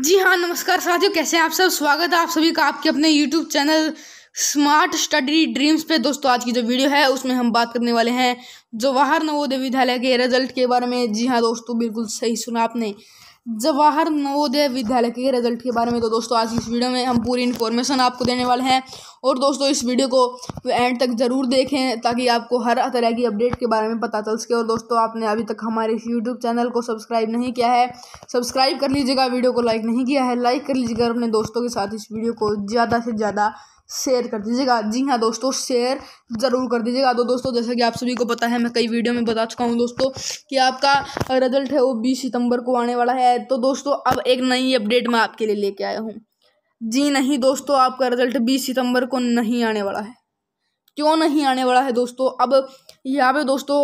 जी हाँ नमस्कार साथियों कैसे आप सब स्वागत है आप सभी का आपके अपने YouTube channel smart study dreams पे दोस्तों आज की जो वीडियो है उसमें हम बात करने वाले हैं जवाहर नवोदय विद्यालय के रिजल्ट के बारे में जी हाँ दोस्तों बिल्कुल सही सुना आपने जवाहर नवोदय विद्यालय के रिजल्ट के बारे में तो दोस्तों आज इस वीडियो में हम पूरी इन्फॉर्मेशन आपको देने वाले हैं और दोस्तों इस वीडियो को एंड तक ज़रूर देखें ताकि आपको हर तरह की अपडेट के बारे में पता चल सके और दोस्तों आपने अभी तक हमारे इस यूट्यूब चैनल को सब्सक्राइब नहीं किया है सब्सक्राइब कर लीजिएगा वीडियो को लाइक नहीं किया है लाइक कर लीजिएगा अपने दोस्तों के साथ इस वीडियो को ज़्यादा से ज़्यादा शेयर कर दीजिएगा जी हाँ दोस्तों शेयर ज़रूर कर दीजिएगा तो दोस्तों जैसा कि आप सभी को पता है मैं कई वीडियो में बता चुका हूँ दोस्तों कि आपका रिजल्ट है वो बीस सितंबर को आने वाला है तो दोस्तों अब एक नई अपडेट मैं आपके लिए लेके आया हूँ जी नहीं दोस्तों आपका रिजल्ट बीस सितम्बर को नहीं आने वाला है क्यों नहीं आने वाला है दोस्तों अब यहाँ पे दोस्तों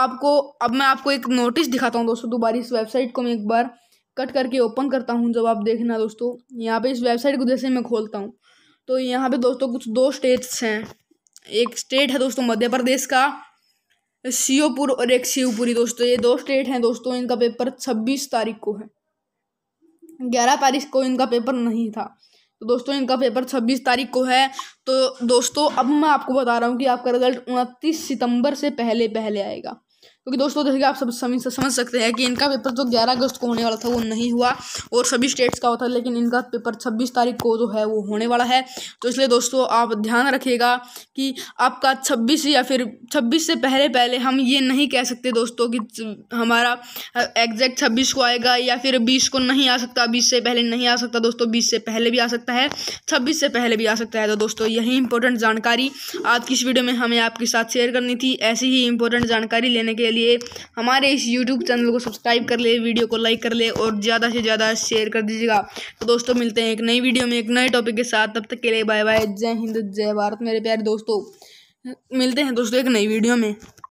आपको अब मैं आपको एक नोटिस दिखाता हूँ दोस्तों दोबारा इस वेबसाइट को मैं एक बार कट करके ओपन करता हूँ जब आप देखना दोस्तों यहाँ पे इस वेबसाइट को जैसे मैं खोलता हूँ तो यहाँ पे दोस्तों कुछ दो स्टेट्स हैं एक स्टेट है दोस्तों मध्य प्रदेश का शिवपुर और एक शिवपुरी दोस्तों ये दो स्टेट हैं दोस्तों इनका पेपर छब्बीस तारीख को है ग्यारह तारीख को इनका पेपर नहीं था तो दोस्तों इनका पेपर छब्बीस तारीख को है तो दोस्तों अब मैं आपको बता रहा हूँ कि आपका रिजल्ट उनतीस सितंबर से पहले पहले आएगा क्योंकि दोस्तों जैसे कि आप सब समझ समझ सकते हैं कि इनका पेपर जो ग्यारह अगस्त को होने वाला था वो नहीं हुआ और सभी स्टेट्स का होता लेकिन इनका पेपर छब्बीस तारीख को जो है वो होने वाला है तो इसलिए दोस्तों आप ध्यान रखिएगा कि आपका छब्बीस या फिर छब्बीस से पहले पहले हम ये नहीं कह सकते दोस्तों कि हमारा एग्जैक्ट छब्बीस को आएगा या फिर बीस को नहीं आ सकता बीस से पहले नहीं आ सकता दोस्तों बीस से पहले भी आ सकता है छब्बीस से पहले भी आ सकता है तो दोस्तों यही इंपॉर्टेंट जानकारी आज की इस वीडियो में हमें आपके साथ शेयर करनी थी ऐसी ही इंपॉर्टेंट जानकारी लेने देखने के लिए हमारे इस यूट्यूब चैनल को सब्सक्राइब कर ले वीडियो को लाइक कर ले और ज़्यादा से ज़्यादा शेयर कर दीजिएगा तो दोस्तों मिलते हैं एक नई वीडियो में एक नए टॉपिक के साथ तब तक के लिए बाय बाय जय हिंद जय भारत मेरे प्यारे दोस्तों मिलते हैं दोस्तों एक नई वीडियो में